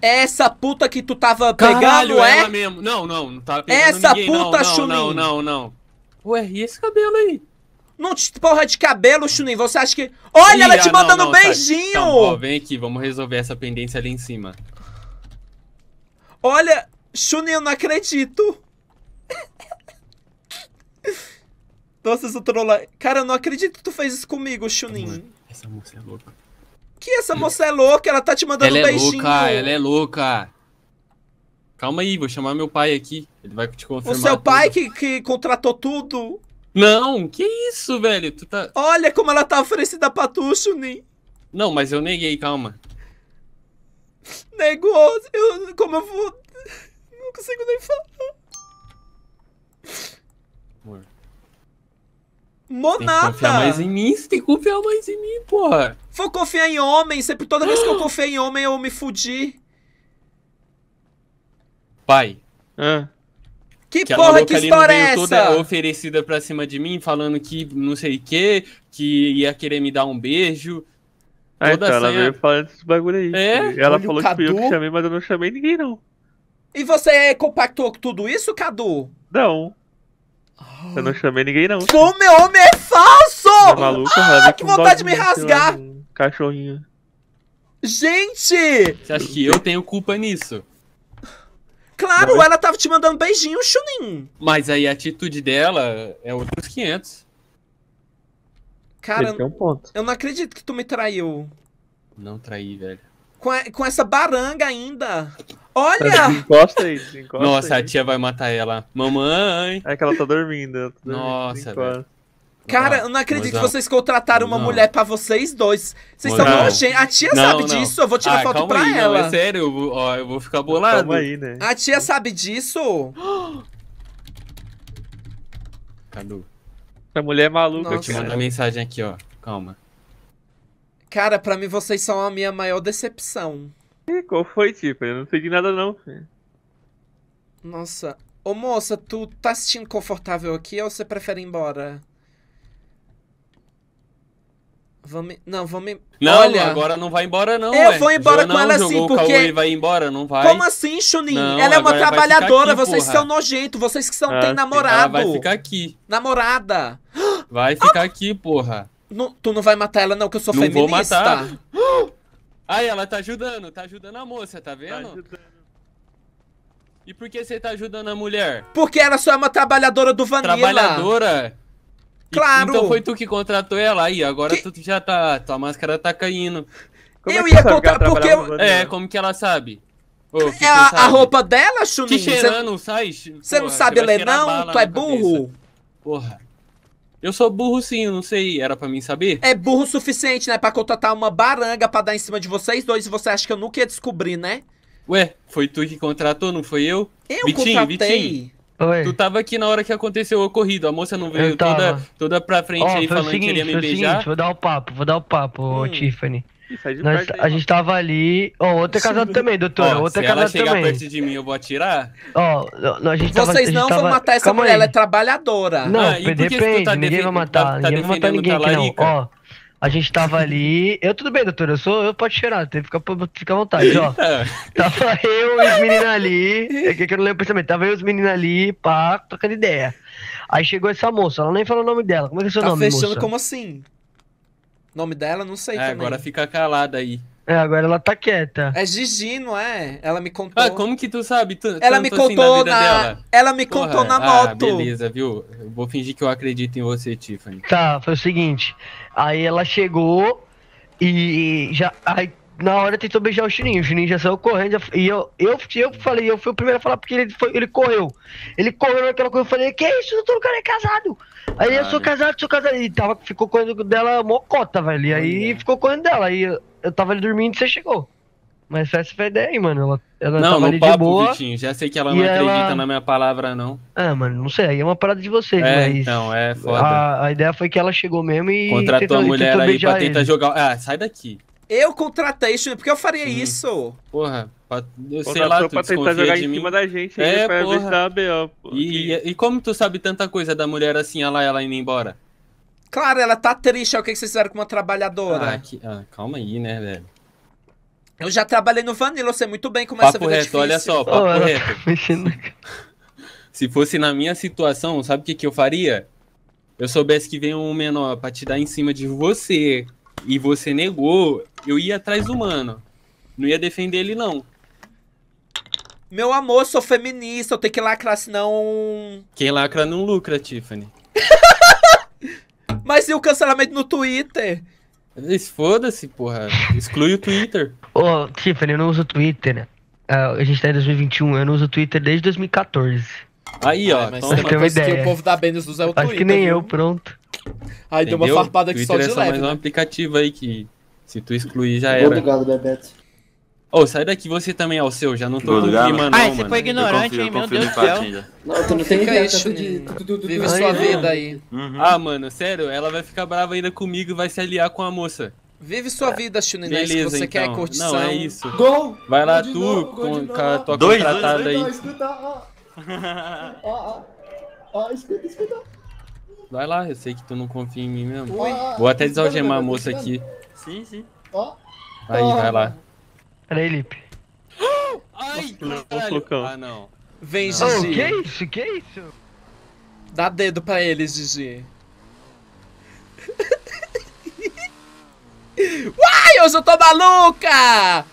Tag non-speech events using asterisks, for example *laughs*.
É essa puta que tu tava pegando, é? ela mesmo. Não, não, não tava pegando Essa ninguém. puta, não, Chunin. Não, não, não. Ué, e esse cabelo aí? Não te porra de cabelo, Chunin. Você acha que... Olha, Ih, ela te ah, mandando não, tá beijinho! Tá, então, ó, vem aqui, vamos resolver essa pendência ali em cima. Olha, Chunin, eu não acredito. Nossa, essa trola... Cara, eu não acredito que tu fez isso comigo, Chunin. Essa moça é louca. Que essa moça é louca, ela tá te mandando ela é um beijinho. Ela é louca, ela é louca. Calma aí, vou chamar meu pai aqui. Ele vai te confirmar. O seu tudo. pai que, que contratou tudo? Não, que isso, velho? Tu tá... Olha como ela tá oferecida pra tu, Não, mas eu neguei, calma. Negou, eu, como eu vou... Não consigo nem falar. Amor. Monata! Tem que confiar mais em mim, você tem que confiar mais em mim, porra. Vou confiar em homem. Sempre toda vez que eu *gasps* confiei em homem, eu me fudi. Pai. Hã? Que, porra, que história é essa? toda oferecida pra cima de mim, falando que não sei o que, que ia querer me dar um beijo. Ah, então, toda então, ela veio falando desse bagulho aí. É? Ela Olha falou que fui eu que chamei, mas eu não chamei ninguém, não. E você é, compactou tudo isso, Cadu? Não. Oh. Eu não chamei ninguém, não. Como meu homem é falso! maluco, ah, que vontade de me rasgar! cachorrinho. Gente! Você acha que eu tenho culpa nisso? Claro, Mas... É? ela tava te mandando beijinho, Chunin. Mas aí a atitude dela é outros 500. Cara, é um ponto. eu não acredito que tu me traiu. Não traí, velho. Com, a, com essa baranga ainda. Olha! *laughs* Encosta aí, encosta Nossa, aí. a tia vai matar ela. Mamãe! É que ela tá dormindo. Ela tá dormindo Nossa, velho. Cara, ah, eu não acredito que é vocês contrataram uma não. mulher pra vocês dois. Vocês estão nojentes. A tia não, sabe não. disso, eu vou tirar ah, foto pra aí, é ela. é sério, eu vou, ó, eu vou ficar bolado. Calma aí, né? A tia sabe disso? *gasps* Cadu. Essa mulher é maluca. Nossa. Eu te mando uma mensagem aqui, ó. Calma. Cara, pra mim vocês são a minha maior decepção. E qual foi, tipo? Eu não sei de nada, não. Filho. Nossa. Ô moça, tu tá se sentindo confortável aqui ou você prefere ir embora? Vamos, não, vamos. Não, Olha, agora não vai embora, não. Eu vou embora com ela assim, porque. Cauê vai embora, não vai. Como assim, Chunin? ela é uma trabalhadora, aqui, vocês porra. são é nojento, vocês que são ah, é, tem namorado. Ela vai ficar aqui. Namorada. Vai ficar ah. aqui, porra. Não, tu não vai matar ela, não, que eu sou não feminista. Vou matar. Aí, ela tá ajudando, tá ajudando a moça, tá vendo? Tá e por que você tá ajudando a mulher? Porque ela só é uma trabalhadora do Vanilla. Trabalhadora? Claro! Então foi tu que contratou ela aí, agora que... tu já tá. Tua máscara tá caindo. Como eu é ia contar porque eu... É, como que ela sabe? Ô, é a, sabe? a, roupa dela, Chunin? Que cheirando, cê... sai? Você não sabe ler não? Tu é burro? Cabeça. Porra. Eu sou burro sim, eu não sei, era pra mim saber? É burro o suficiente, né? Pra contratar uma baranga pra dar em cima de vocês dois e você acha que eu nunca ia descobrir, né? Ué, foi tu que contratou, não foi eu? Eu Vitinho, contratei. Vitinho. Oi. Tu tava aqui na hora que aconteceu o ocorrido, a moça não veio toda, toda pra frente oh, aí falando seguinte, que queria me beijar. Seguinte, vou dar o um papo, vou dar o um papo, hum. Tiffany. Nós, a gente tava ali. Ó, oh, outra casada também, doutor Oh, outra se casada ela chegar também. perto de mim, eu vou atirar? Ó, oh, a gente tava. Vocês não tava... vão matar essa Calma mulher, aí. ela é trabalhadora. Não, ah, e de tá, tá ninguém vai matar. Tá, tá ninguém vai matar ninguém aqui, não. Ó, a gente tava ali. Eu tudo bem, doutor, eu sou. Eu pode cheirar, tem que ficar, fica à vontade, ó. É. tava eu e os meninos ali. É que eu não lembro o pensamento. Tava eu e os meninos ali, pá, trocando ideia. Aí chegou essa moça, ela nem falou o nome dela. Como é que é seu tá nome? Fechando moça? como assim? Nome dela, não sei. É, agora fica calada aí. É, agora ela tá quieta. É Gigi, não é? Ela me contou. Ah, como que tu sabe? Tu, ela, me assim na... Dela? ela me Porra, contou na ah, moto. Ah, beleza, viu? Eu vou fingir que eu acredito em você, Tiffany. Tá, foi o seguinte. Aí ela chegou e já. Aí na hora tentou beijar o Chininho. O Chininho já saiu correndo. Já, e eu, eu, eu falei, eu fui o primeiro a falar porque ele, foi, ele correu. Ele correu naquela coisa. Eu falei, que isso? Eu tô cara é casado. Aí eu sou casado, sou casado. E tava, ficou correndo dela mocota, velho. E aí Ai. ficou correndo dela. Aí eu tava ali dormindo e você chegou. Mas essa foi a ideia aí, mano. Ela, ela não, tava ali papo, de boa. Vitinho. Já sei que ela não acredita ela... na minha palavra, não. Ah, mano, não sei. Aí é uma parada de vocês, é, mas. Então, é foda. A, a, ideia foi que ela chegou mesmo e. Contratou tentou, a mulher aí pra tentar jogar. Ah, sai daqui. Eu contratei isso, porque eu faria Sim. isso. Porra, pra, eu sei lá, tu pra tentar jogar em mim. cima da gente, é, pra porra. Ver se dá e, e, e como tu sabe tanta coisa da mulher assim, ela ela indo embora? Claro, ela tá triste. É o que vocês fizeram com uma trabalhadora. Ah, que... ah, calma aí, né, velho? Eu já trabalhei no Vanilla, eu sei muito bem como é essa vida reto, difícil. Olha só, papo oh, reto. *laughs* Se fosse na minha situação, sabe o que, que eu faria? Eu soubesse que vem um menor pra te dar em cima de você e você negou, eu ia atrás do mano. Não ia defender ele, não. Meu amor, sou feminista, eu tenho que lacrar, senão. Quem lacra não lucra, Tiffany. Mas e o cancelamento no Twitter? foda-se, porra. Exclui o Twitter. Ô, oh, Tiffany, eu não uso Twitter, né? Ah, a gente tá em 2021, eu não uso Twitter desde 2014. Aí, ó. Ah, mas então, tem uma ideia. que o povo da usa o Acho Twitter. Acho que nem viu? eu, pronto. Aí Entendeu? deu uma farpada aqui só é de é só leve. mais né? um aplicativo aí que se tu excluir já era. Obrigado, Bebeto. Ô, oh, sai daqui você também, é o seu, já não tô com clima não, Ai, você foi ignorante, hein, meu Deus do céu. Não, tu não tem ideia, tá Vive sua vida aí. Uhum. Ah, mano, sério, ela vai ficar brava ainda comigo e vai se aliar com a moça. Vive sua ah, vida, Chuninés, se você então. quer curtição. Não, é isso. Gol! Vai lá tu, novo, com, com a tua dois, contratada dois, dois, aí. Escuta, ó. ó, ó, escuta, escuta. Vai lá, eu sei que tu não confia em mim mesmo. Vou até desalgemar a moça aqui. Sim, sim. Ó. Aí, vai lá. Peraí, Lipe. Ai, caralho. Ah, não. Vem, não. Gigi. Oh, que isso? Que isso? Dá dedo pra eles, Gigi. *laughs* Uai, eu só tô maluca!